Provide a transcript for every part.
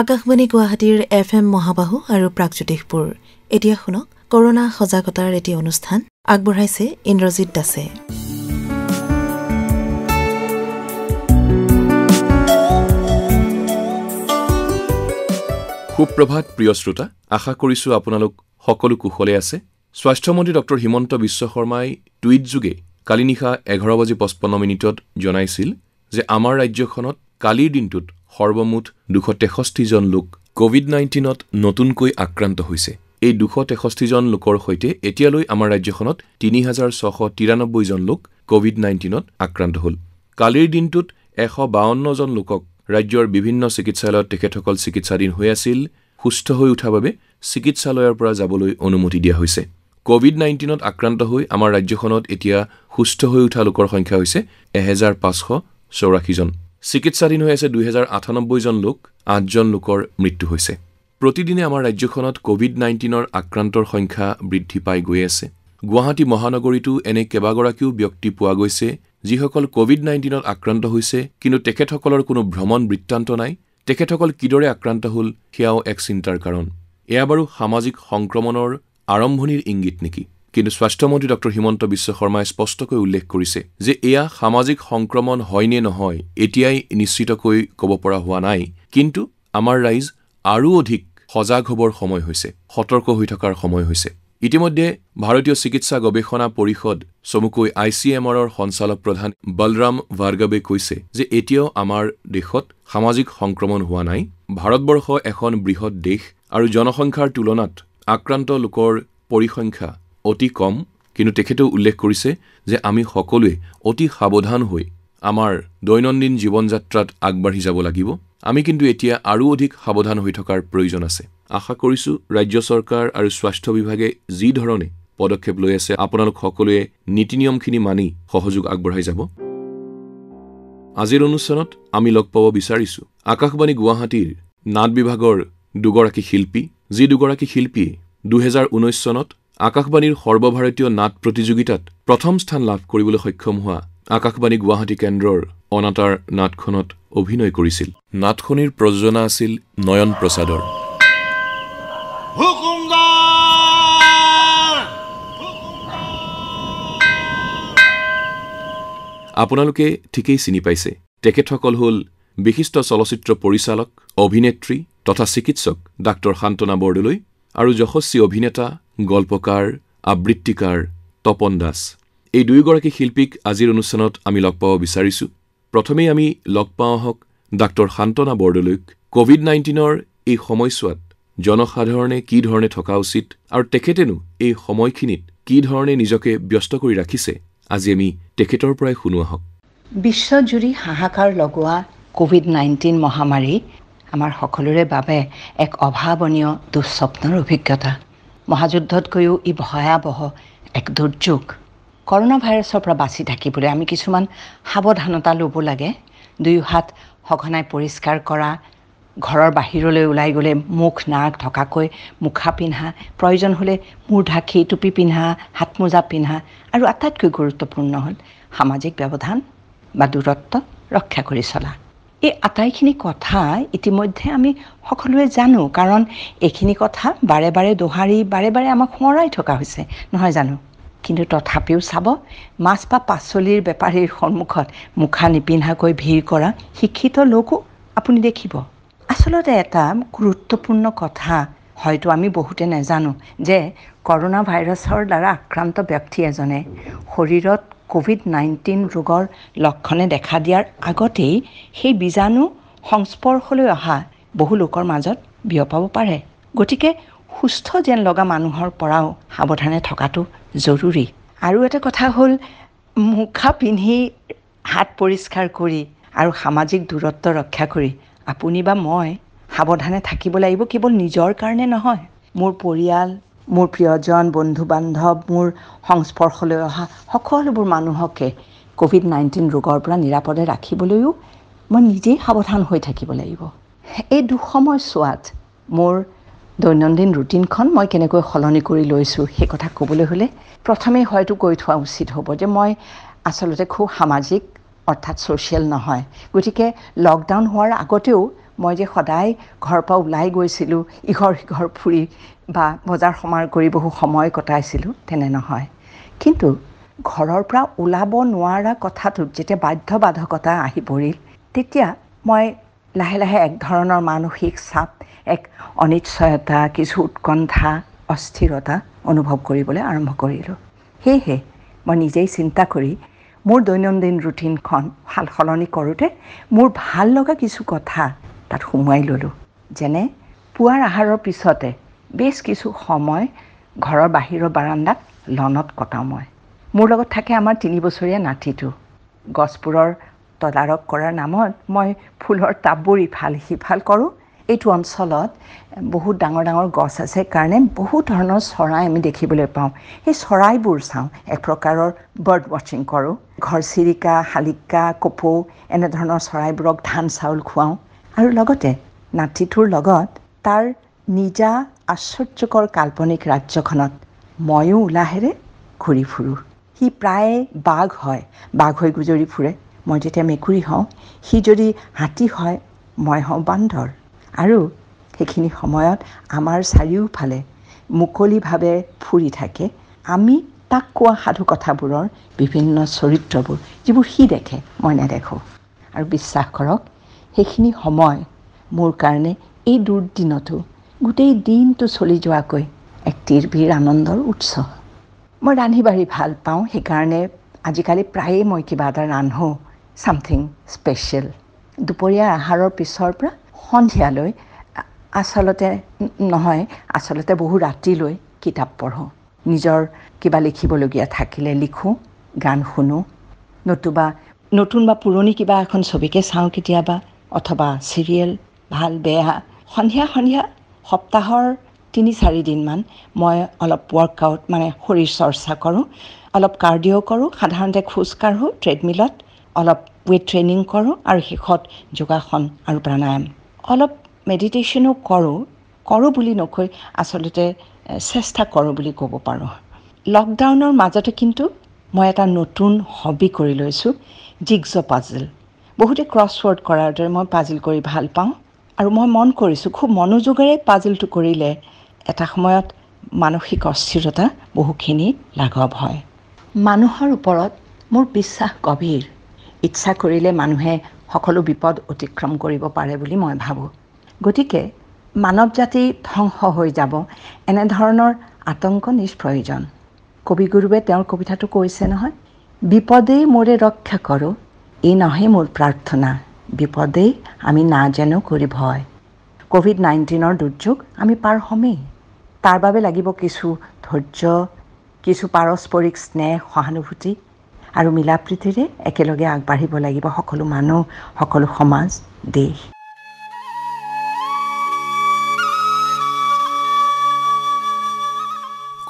আকাশবাণী গুৱাহাটীৰ F M মহাবাহু আৰু প্ৰাগজ্যোতিষপুৰ এতিয়া শুনক কৰনা সজাগতাৰ এটি অনুষ্ঠান আগবঢ়াইছে ইন্দ্ৰজিৎ দাসে সুপ্ৰভাত প্ৰিয় শ্ৰোতা আশা কৰিছো আপোনালোক সকলো কুশলে আছে স্বাস্থ্যমন্ত্ৰী ডঃ হিমন্ত বিশ্ব শৰ্মাই টুইটযোগে কালি নিশা এঘাৰ বাজি পঁচপন্ন মিনিটত জনাইছিল যে আমাৰ ৰাজ্যখনত কালিৰ দিনটোত সৰ্বমুঠ দুশ তেষষ্ঠিজন লোক কোভিড নাইণ্টিনত নতুনকৈ আক্ৰান্ত হৈছে এই দুশ তেষষ্ঠিজন লোকৰ সৈতে এতিয়ালৈ আমাৰ ৰাজ্যখনত তিনি হাজাৰ ছশ তিৰানব্বৈজন লোক কভিড নাইণ্টিনত আক্ৰান্ত হ'ল কালিৰ দিনটোত এশ বাৱন্নজন লোকক ৰাজ্যৰ বিভিন্ন চিকিৎসালয়ত তেখেতসকল চিকিৎসাধীন হৈ আছিল সুস্থ হৈ উঠাৰ বাবে চিকিৎসালয়ৰ পৰা যাবলৈ অনুমতি দিয়া হৈছে কভিড নাইণ্টিনত আক্ৰান্ত হৈ আমাৰ ৰাজ্যখনত এতিয়া সুস্থ হৈ উঠা লোকৰ সংখ্যা হৈছে এহেজাৰ পাঁচশ চৌৰাশীজন চিকিৎসাধীন হৈ আছে দুহেজাৰ আঠানব্বৈজন লোক আঠজন লোকৰ মৃত্যু হৈছে প্ৰতিদিনে আমাৰ ৰাজ্যখনত কোভিড নাইণ্টিনৰ আক্ৰান্তৰ সংখ্যা বৃদ্ধি পাই গৈ আছে গুৱাহাটী মহানগৰীতো এনে কেইবাগৰাকীও ব্যক্তি পোৱা গৈছে যিসকল কভিড নাইণ্টিনত আক্ৰান্ত হৈছে কিন্তু তেখেতসকলৰ কোনো ভ্ৰমণ বৃত্তান্ত নাই তেখেতসকল কিদৰে আক্ৰান্ত হ'ল সেয়াও এক চিন্তাৰ কাৰণ এয়া বাৰু সামাজিক সংক্ৰমণৰ আৰম্ভণিৰ ইংগিত নেকি কিন্তু স্বাস্থ্যমন্ত্ৰী ডঃ হিমন্ত বিশ্ব শৰ্মাই স্পষ্টকৈ উল্লেখ কৰিছে যে এয়া সামাজিক সংক্ৰমণ হয় নে নহয় এতিয়াই নিশ্চিতকৈ ক'ব পৰা হোৱা নাই কিন্তু আমাৰ ৰাইজ আৰু অধিক সজাগ হ'বৰ সময় হৈছে সতৰ্ক হৈ থকাৰ সময় হৈছে ইতিমধ্যে ভাৰতীয় চিকিৎসা গৱেষণা পৰিষদ চমুকৈ আই চি এম আৰৰ সঞ্চালক প্ৰধান বলৰাম ভাৰ্গৱে কৈছে যে এতিয়াও আমাৰ দেশত সামাজিক সংক্ৰমণ হোৱা নাই ভাৰতবৰ্ষ এখন বৃহৎ দেশ আৰু জনসংখ্যাৰ তুলনাত আক্ৰান্ত লোকৰ পৰিসংখ্যা অতি কম কিন্তু তেখেতেও উল্লেখ কৰিছে যে আমি সকলোৱে অতি সাৱধান হৈ আমাৰ দৈনন্দিন জীৱন যাত্ৰাত আগবাঢ়ি যাব লাগিব আমি কিন্তু এতিয়া আৰু অধিক সাৱধান হৈ থকাৰ প্ৰয়োজন আছে আশা কৰিছোঁ ৰাজ্য চৰকাৰ আৰু স্বাস্থ্য বিভাগে যিধৰণে পদক্ষেপ লৈ আছে আপোনালোক সকলোৱে নীতি নিয়মখিনি মানি সহযোগ আগবঢ়াই যাব আজিৰ অনুষ্ঠানত আমি লগ পাব বিচাৰিছোঁ আকাশবাণী গুৱাহাটীৰ নাট বিভাগৰ দুগৰাকী শিল্পী যি দুগৰাকী শিল্পীয়ে দুহেজাৰ ঊনৈছ চনত আকাশবাণীৰ সৰ্বভাৰতীয় নাট প্ৰতিযোগিতাত প্ৰথম স্থান লাভ কৰিবলৈ সক্ষম হোৱা আকাশবাণী গুৱাহাটী কেন্দ্ৰৰ অনাতাৰ নাটখনত অভিনয় কৰিছিল নাটখনিৰ প্ৰযোজনা আছিল নয়ন প্ৰসাদৰ আপোনালোকে ঠিকেই চিনি পাইছে তেখেতসকল হ'ল বিশিষ্ট চলচ্চিত্ৰ পৰিচালক অভিনেত্ৰী তথা চিকিৎসক ডাঃ শান্তনা বৰদলৈ আৰু যশস্বী অভিনেতা গল্পকাৰ আবৃত্তিকাৰ তপন দাস এই দুয়োগৰাকী শিল্পীক আজিৰ অনুষ্ঠানত আমি লগ পাব বিচাৰিছোঁ প্ৰথমেই আমি লগ পাওঁ আহক ডাঃ শান্তনা বৰদলৈক কভিড নাইণ্টিনৰ এই সময়ছোৱাত জনসাধাৰণে কি ধৰণে থকা উচিত আৰু তেখেতেনো এই সময়খিনিত কি ধৰণে নিজকে ব্যস্ত কৰি ৰাখিছে আজি আমি তেখেতৰ পৰাই শুনো আহক বিশ্বজুৰি হাহাকাৰ লগোৱা কভিড নাইণ্টিন মহামাৰী আমাৰ সকলোৰে বাবে এক অভাৱনীয় দুঃস্বপ্নৰ অভিজ্ঞতা মহাযুদ্ধতকৈও ই ভয়াৱহ এক দুৰ্যোগ কৰোণা ভাইৰাছৰ পৰা বাচি থাকিবলৈ আমি কিছুমান সাৱধানতা ল'ব লাগে দুয়োহাত সঘনাই পৰিষ্কাৰ কৰা ঘৰৰ বাহিৰলৈ ওলাই গ'লে মুখ নাক ঢকাকৈ মুখা পিন্ধা প্ৰয়োজন হ'লে মূৰ ঢাকি টুপি পিন্ধা হাতমোজা পিন্ধা আৰু আটাইতকৈ গুৰুত্বপূৰ্ণ হ'ল সামাজিক ব্যৱধান বা দূৰত্ব ৰক্ষা কৰি চলা এই আটাইখিনি কথা ইতিমধ্যে আমি সকলোৱে জানো কাৰণ এইখিনি কথা বাৰে বাৰে দোহাৰি বাৰে বাৰে আমাক সোঁৱৰাই থকা হৈছে নহয় জানো কিন্তু তথাপিও চাব মাছ বা পাচলিৰ বেপাৰীৰ সন্মুখত মুখা নিপিন্ধাকৈ ভিৰ কৰা শিক্ষিত লোকো আপুনি দেখিব আচলতে এটা গুৰুত্বপূৰ্ণ কথা হয়তো আমি বহুতে নাজানো যে কৰোণা ভাইৰাছৰ দ্বাৰা আক্ৰান্ত ব্যক্তি এজনে শৰীৰত ক'ভিড নাইণ্টিন ৰোগৰ লক্ষণে দেখা দিয়াৰ আগতেই সেই বীজাণু সংস্পৰ্শলৈ অহা বহু লোকৰ মাজত বিয়পাব পাৰে গতিকে সুস্থ যেন লগা মানুহৰ পৰাও সাৱধানে থকাটো জৰুৰী আৰু এটা কথা হ'ল মুখা পিন্ধি হাত পৰিষ্কাৰ কৰি আৰু সামাজিক দূৰত্ব ৰক্ষা কৰি আপুনি বা মই সাৱধানে থাকিব লাগিব কেৱল নিজৰ কাৰণে নহয় মোৰ পৰিয়াল মোৰ প্ৰিয়জন বন্ধু বান্ধৱ মোৰ সংস্পৰ্শলৈ অহা সকলোবোৰ মানুহকে ক'ভিড নাইণ্টিন ৰোগৰ পৰা নিৰাপদে ৰাখিবলৈও মই নিজেই সাৱধান হৈ থাকিব লাগিব এই চোৱাত মোৰ দৈনন্দিন ৰুটিনখন মই কেনেকৈ সলনি কৰি লৈছোঁ সেই কথা ক'বলৈ হ'লে প্ৰথমেই হয়তো কৈ থোৱা উচিত হ'ব যে মই আচলতে খুব সামাজিক অৰ্থাৎ ছ'চিয়েল নহয় গতিকে লকডাউন হোৱাৰ আগতেও মই যে সদায় ঘৰৰ পৰা ওলাই গৈছিলোঁ ইঘৰ সিঘৰ ফুৰি বা বজাৰ সমাৰ কৰি বহু সময় কটাইছিলোঁ তেনে নহয় কিন্তু ঘৰৰ পৰা ওলাব নোৱাৰা কথাটোত যেতিয়া বাধ্যবাধকতা আহি পৰিল তেতিয়া মই লাহে লাহে এক ধৰণৰ মানসিক চাপ এক অনিশ্চয়তা কিছু উৎকণ্ঠা অস্থিৰতা অনুভৱ কৰিবলৈ আৰম্ভ কৰিলোঁ সেয়েহে মই নিজেই চিন্তা কৰি মোৰ দৈনন্দিন ৰুটিনখন সাল সলনি কৰোঁতে মোৰ ভাল লগা কিছু কথা তাত সোমোৱাই ল'লোঁ যেনে পুৱাৰ আহাৰৰ পিছতে বেছ কিছু সময় ঘৰৰ বাহিৰৰ বাৰাণ্ডাত লনত কটাওঁ মই মোৰ লগত থাকে আমাৰ তিনিবছৰীয়া নাতিটো গছবোৰৰ তদাৰক কৰাৰ নামত মই ফুলৰ টাববোৰ ইফাল সিফাল কৰোঁ এইটো অঞ্চলত বহুত ডাঙৰ ডাঙৰ গছ আছে কাৰণে বহুত ধৰণৰ চৰাই আমি দেখিবলৈ পাওঁ সেই চৰাইবোৰ চাওঁ এক প্ৰকাৰৰ বাৰ্ড ৱাচিং কৰোঁ ঘৰ চিৰিকা শালিকা কপৌ এনেধৰণৰ চৰাইবোৰক ধান চাউল খুৱাওঁ আৰু লগতে নাতিটোৰ লগত তাৰ নিজা আশ্চৰ্যকৰ কাল্পনিক ৰাজ্যখনত ময়ো উলাহেৰে ঘূৰি ফুৰোঁ সি প্ৰায়ে বাঘ হয় বাঘ হৈ গুজৰি ফুৰে মই যেতিয়া মেকুৰী হওঁ সি যদি হাতী হয় মই হওঁ বান্ধৰ আৰু সেইখিনি সময়ত আমাৰ চাৰিওফালে মুকলিভাৱে ফুৰি থাকে আমি তাক কোৱা সাধুকথাবোৰৰ বিভিন্ন চৰিত্ৰবোৰ যিবোৰ সি দেখে মই নেদেখোঁ আৰু বিশ্বাস কৰক সেইখিনি সময় মোৰ কাৰণে এই দুৰ্দিনতো গোটেই দিনটো চলি যোৱাকৈ এক তিৰভিৰ আনন্দৰ উৎস মই ৰান্ধি বাঢ়ি ভাল পাওঁ সেইকাৰণে আজিকালি প্ৰায়ে মই কিবা এটা ৰান্ধো ছামথিং স্পেচিয়েল দুপৰীয়া আহাৰৰ পিছৰ পৰা সন্ধিয়ালৈ আচলতে নহয় আচলতে বহু ৰাতিলৈ কিতাপ পঢ়োঁ নিজৰ কিবা লিখিবলগীয়া থাকিলে লিখোঁ গান শুনো নতুবা নতুন বা পুৰণি কিবা এখন ছবিকে চাওঁ কেতিয়াবা অথবা চিৰিয়েল ভাল বেয়া সন্ধিয়া সন্ধিয়া সপ্তাহৰ তিনি চাৰিদিনমান মই অলপ ৱৰ্কআউট মানে শৰীৰ চৰ্চা কৰোঁ অলপ কাৰ্ডিঅ' কৰোঁ সাধাৰণতে খোজকাঢ়োঁ ট্ৰেডমিলত অলপ ৱেইট ট্ৰেইনিং কৰোঁ আৰু শেষত যোগাসন আৰু প্ৰাণায়াম অলপ মেডিটেশ্যনো কৰোঁ কৰোঁ বুলি নকৈ আচলতে চেষ্টা কৰোঁ বুলি ক'ব পাৰোঁ লকডাউনৰ মাজতে কিন্তু মই এটা নতুন হবি কৰি লৈছোঁ জিগজ' পাজল বহুতে ক্ৰছৱৰ্ড কৰাৰ দৰে মই পাজিল কৰি ভাল পাওঁ আৰু মই মন কৰিছোঁ খুব মনোযোগেৰে পাজিলটো কৰিলে এটা সময়ত মানসিক অস্থিৰতা বহুখিনি লাঘৱ হয় মানুহৰ ওপৰত মোৰ বিশ্বাস গভীৰ ইচ্ছা কৰিলে মানুহে সকলো বিপদ অতিক্ৰম কৰিব পাৰে বুলি মই ভাবোঁ গতিকে মানৱ জাতি ধ্বংস হৈ যাব এনেধৰণৰ আতংক নিষ্প্ৰয়োজন কবিগুৰুৱে তেওঁৰ কবিতাটো কৈছে নহয় বিপদেই মোৰে ৰক্ষা কৰোঁ এই নহয় মোৰ প্ৰাৰ্থনা বিপদেই আমি না যেন কৰি ভয় ক'ভিড নাইণ্টিনৰ দুৰ্যোগ আমি পাৰ হ'মেই তাৰ বাবে লাগিব কিছু ধৈৰ্য কিছু পাৰস্পৰিক স্নেহ সহানুভূতি আৰু মিলা প্ৰীতিৰে একেলগে আগবাঢ়িব লাগিব সকলো মানুহ সকলো সমাজ দেশ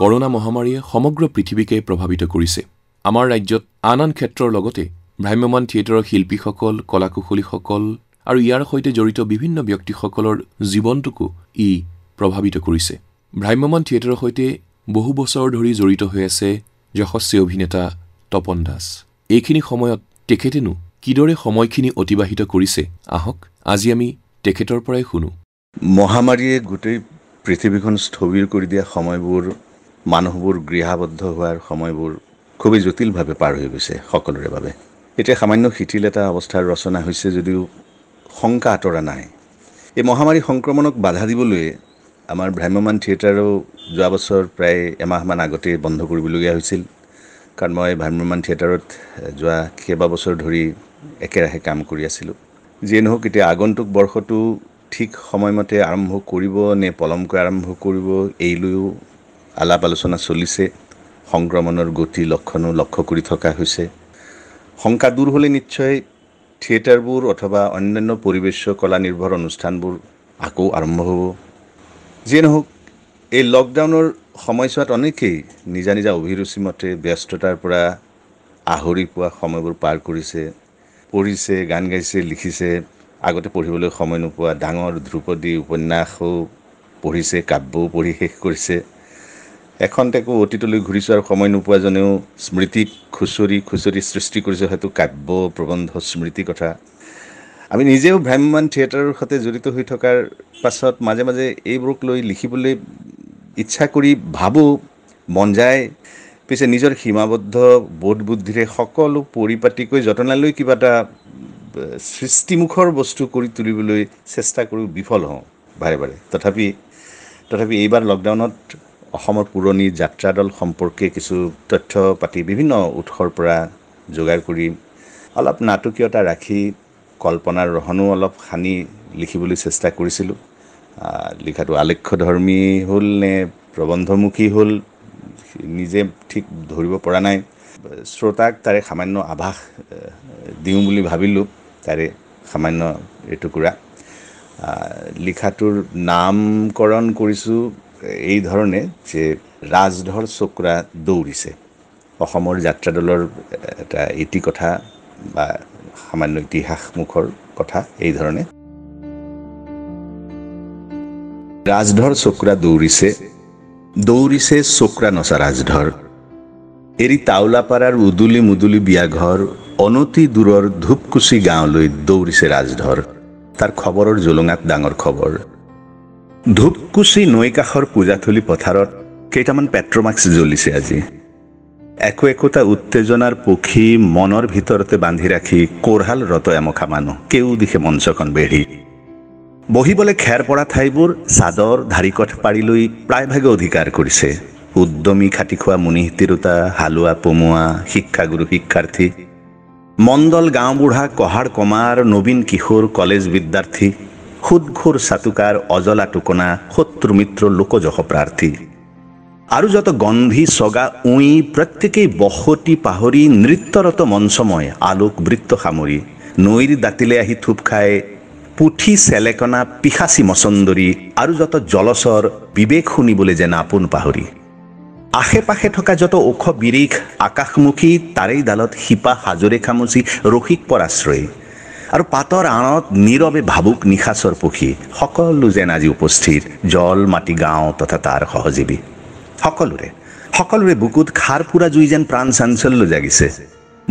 কৰোণা মহামাৰীয়ে সমগ্ৰ পৃথিৱীকে প্ৰভাৱিত কৰিছে আমাৰ ৰাজ্যত আন আন ক্ষেত্ৰৰ লগতে ভ্ৰাম্যমান থিয়েটাৰৰ শিল্পীসকল কলা কুশলীসকল আৰু ইয়াৰ সৈতে জড়িত বিভিন্ন ব্যক্তিসকলৰ জীৱনটোকো ই প্ৰভাৱিত কৰিছে ভ্ৰাম্যমান থিয়েটাৰৰ সৈতে বহু বছৰ ধৰি জড়িত হৈ আছে যশস্বী অভিনেতা তপন দাস এইখিনি সময়ত তেখেতেনো কিদৰে সময়খিনি অতিবাহিত কৰিছে আহক আজি আমি তেখেতৰ পৰাই শুনো মহামাৰীয়ে গোটেই পৃথিৱীখন স্থবিৰ কৰি দিয়া সময়বোৰ মানুহবোৰ গৃহাবদ্ধ হোৱাৰ সময়বোৰ খুবেই জটিলভাৱে পাৰ হৈ গৈছে সকলোৰে বাবে এতিয়া সামান্য শিথিল এটা অৱস্থাৰ ৰচনা হৈছে যদিও শংকা আঁতৰা নাই এই মহামাৰী সংক্ৰমণক বাধা দিবলৈ আমাৰ ভ্ৰাম্যমান থিয়েটাৰো যোৱা বছৰ প্ৰায় এমাহমান আগতে বন্ধ কৰিবলগীয়া হৈছিল কাৰণ মই ভ্ৰাম্যমান থিয়েটাৰত যোৱা কেইবাবছৰ ধৰি একেৰাহে কাম কৰি আছিলোঁ যিয়ে নহওক এতিয়া আগন্তুক বৰ্ষটো ঠিক সময়মতে আৰম্ভ কৰিব নে পলমকৈ আৰম্ভ কৰিব এই লৈও আলাপ আলোচনা চলিছে সংক্ৰমণৰ গতি লক্ষণো লক্ষ্য কৰি থকা হৈছে শংকা দূৰ হ'লে নিশ্চয় থিয়েটাৰবোৰ অথবা অন্যান্য পৰিৱেশ কলা নিৰ্ভৰ অনুষ্ঠানবোৰ আকৌ আৰম্ভ হ'ব যিয়ে নহওক এই লকডাউনৰ সময়ছোৱাত অনেকেই নিজা নিজা অভিৰুচিমতে ব্যস্ততাৰ পৰা আহৰি পোৱা সময়বোৰ পাৰ কৰিছে পঢ়িছে গান গাইছে লিখিছে আগতে পঢ়িবলৈ সময় নোপোৱা ডাঙৰ ধ্ৰুপদী উপন্যাসো পঢ়িছে কাব্যও পঢ়ি শেষ কৰিছে এখন তেকো অতীতলৈ ঘূৰিছোঁ আৰু সময় নোপোৱাজনেও স্মৃতিক খুচৰি খুচৰি সৃষ্টি কৰিছোঁ সেইটো কাব্য প্ৰবন্ধ স্মৃতি কথা আমি নিজেও ভ্ৰাম্যমান থিয়েটাৰৰ সৈতে জড়িত হৈ থকাৰ পাছত মাজে মাজে এইবোৰক লৈ লিখিবলৈ ইচ্ছা কৰি ভাবোঁ মন যায় পিছে নিজৰ সীমাবদ্ধ বোধ বুদ্ধিৰে সকলো পৰিপাতিকৈ যতনালৈ কিবা এটা সৃষ্টিমুখৰ বস্তু কৰি তুলিবলৈ চেষ্টা কৰোঁ বিফল হওঁ বাৰে বাৰে তথাপি তথাপি এইবাৰ লকডাউনত অসমৰ পুৰণি যাত্ৰা দল সম্পৰ্কে কিছু তথ্য পাতি বিভিন্ন উৎসৰ পৰা যোগাৰ কৰি অলপ নাটকীয়তা ৰাখি কল্পনাৰ ৰহণো অলপ সানি লিখিবলৈ চেষ্টা কৰিছিলোঁ লিখাটো আলেখ্যধৰ্মী হ'ল নে প্ৰবন্ধমুখী হ'ল নিজে ঠিক ধৰিব পৰা নাই শ্ৰোতাক তাৰে সামান্য আভাস দিওঁ বুলি ভাবিলোঁ তাৰে সামান্য এটুকুৰা লিখাটোৰ নামকৰণ কৰিছোঁ এই ধৰণে যে ৰাজধৰ চোকৰা দৌৰিছে অসমৰ যাত্ৰা দলৰ এটা কথা বা সামান্য ইতিহাসমুখৰ কথা এইধৰণে ৰাজধৰ চোকৰা দৌৰিছে দৌৰিছে চোকৰা নচা ৰাজধৰ এৰি টাউলাপাৰাৰ উদুলি মুদুলি বিয়াঘৰ অনতি দূৰৰ ধূপকুচি গাঁৱলৈ দৌৰিছে ৰাজধৰ তাৰ খবৰৰ জোলোঙাত ডাঙৰ খবৰ ধূপকুচি নৈ কাষৰ পূজাথলী পথাৰত কেইটামান পেট্ৰমাক্স জ্বলিছে আজি একো একোটা উত্তেজনাৰ পক্ষী মনৰ ভিতৰতে বান্ধি ৰাখি কোঢ়াল ৰত এমখা মানুহ কেও দিশে মঞ্চখন বেঢ়ি বহিবলৈ খেৰ পৰা ঠাইবোৰ চাদৰ ধাৰিকঠ পাৰি লৈ প্ৰায়ভাগে অধিকাৰ কৰিছে উদ্যমী খাটি খোৱা মুনিহ তিৰোতা হালোৱা পমুৱা শিক্ষাগুৰু শিক্ষাৰ্থী মণ্ডল গাঁওবুঢ়া কহাৰ কমাৰ নবীন কিশোৰ কলেজ বিদ্যাৰ্থী ক্ষুদ্ঘোর সাতুকার অজলা টুকোনা শত্রুমিত্র লোকজহ প্রার্থী আৰু যত গন্ধি সগা উঁই প্রত্যেকেই বসতি পাহৰি নৃত্যৰত মঞ্চময় আলোক বৃত্ত সামৰি নৈৰ দাঁতিলে আহি থুপ খায় পুঠি চেলেকনা পিসাচি মচন্দৰী আৰু যত জলচৰ বিবেক শুনিবলৈ যেন আপোন পাহৰি আশে পাশে থকা যত ওখ বিৰিখ আকাশমুখী তাৰেই ডালত শিপা সাজৰে খামুচি ৰসিক পৰাশ্ৰয় আৰু পাতৰ আঁৰত নীৰৱে ভাবুক নিশাচৰ পক্ষী সকলো যেন আজি উপস্থিত জল মাটি গাঁও তথা তাৰ সহজীৱী সকলোৰে সকলোৰে বুকুত খাৰ পুৰা জুই যেন প্ৰাণ চাঞ্চল্য জাগিছে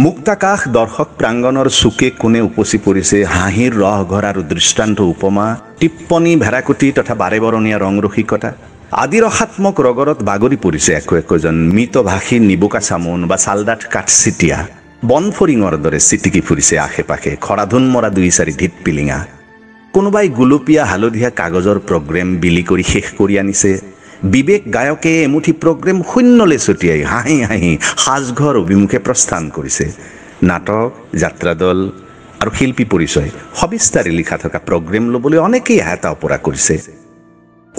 মুক্তাকাশ দৰ্শক প্ৰাংগণৰ চুকে কোনে উপচি পৰিছে হাঁহিৰ ৰহ ঘৰ আৰু দৃষ্টান্ত উপমা টিপ্পনী ভেৰাকুটি তথা বাৰে বৰণীয়া ৰং ৰসিকতা আদি ৰসাত্মক ৰগৰত বাগৰি পৰিছে একো একোজন মৃতভাষী নিবুকা চামুন বা চালদাঠ কাঠচিটীয়া বনফরিং দরে সিটিকি ফুরিছে আশে পাশে খৰাধুন মৰা দুই চাৰি ঢিত পিলিঙা কোনোবাই গুলপীয়া হালধীয়া কাগজৰ প্ৰগ্ৰেম বিলি কৰি শেষ কৰি আনিছে বিবেক গায়কে এমুঠি প্ৰগ্ৰেম শূন্যলৈ ছটিয়াই হাঁহি হাঁহি সাজঘৰ অভিমুখে প্ৰস্থান কৰিছে নাটক যাত্ৰা দল আৰু শিল্পী পৰিচয় সবিস্তারে লিখা থকা প্ৰগ্ৰেম ল'বলৈ অনেকেই হেতা অপরা কৰিছে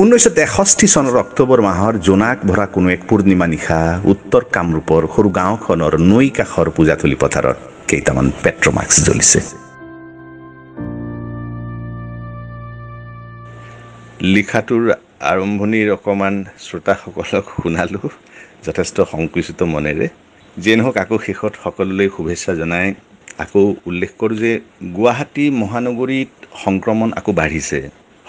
ঊনৈশ তেষষ্ঠি চনৰ অক্টোবৰ মাহৰ জোনাক ভৰা কোনো এক পূৰ্ণিমা নিশা উত্তৰ কামৰূপৰ সৰু গাঁওখনৰ নৈ কাষৰ পূজাথলী পথাৰত কেইটামান পেট্ৰমাক্স জ্বলিছে লিখাটোৰ আৰম্ভণিৰ অকণমান শ্ৰোতাসকলক শুনালোঁ যথেষ্ট সংকুচিত মনেৰে যিয়ে নহওক আকৌ শেষত সকলোলৈ শুভেচ্ছা জনাই আকৌ উল্লেখ কৰোঁ যে গুৱাহাটী মহানগৰীত সংক্ৰমণ আকৌ বাঢ়িছে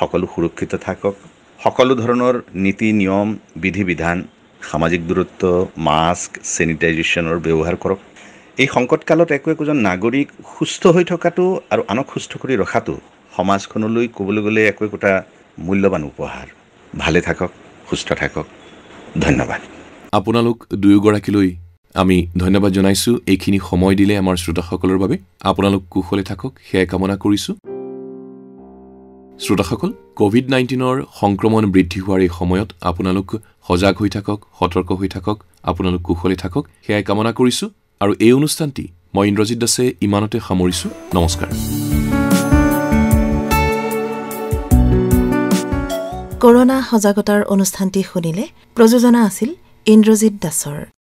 সকলো সুৰক্ষিত থাকক সকলো ধৰণৰ নীতি নিয়ম বিধি বিধান সামাজিক দূৰত্ব মাস্ক চেনিটাইজেশ্যনৰ ব্যৱহাৰ কৰক এই সংকটকালত একো একোজন নাগৰিক সুস্থ হৈ থকাটো আৰু আনক সুস্থ কৰি ৰখাটো সমাজখনলৈ ক'বলৈ গ'লে একো একোটা মূল্যৱান উপহাৰ ভালে থাকক সুস্থ থাকক ধন্যবাদ আপোনালোক দুয়োগৰাকীলৈ আমি ধন্যবাদ জনাইছোঁ এইখিনি সময় দিলে আমাৰ শ্ৰোতাসকলৰ বাবে আপোনালোক কুশলে থাকক সেয়াই কামনা কৰিছোঁ শ্ৰোতাসকল কভিড নাইণ্টিনৰ সংক্ৰমণ বৃদ্ধি হোৱাৰ এই সময়ত আপোনালোক সজাগ হৈ থাকক সতৰ্ক হৈ থাকক আপোনালোক কুশলে থাকক সেয়াই কামনা কৰিছোঁ আৰু এই অনুষ্ঠানটি মই ইন্দ্ৰজিৎ দাসে ইমানতে সামৰিছোঁ নমস্কাৰ কৰোণা সজাগতাৰ অনুষ্ঠানটি শুনিলে প্ৰযোজনা আছিল ইন্দ্ৰজিৎ দাসৰ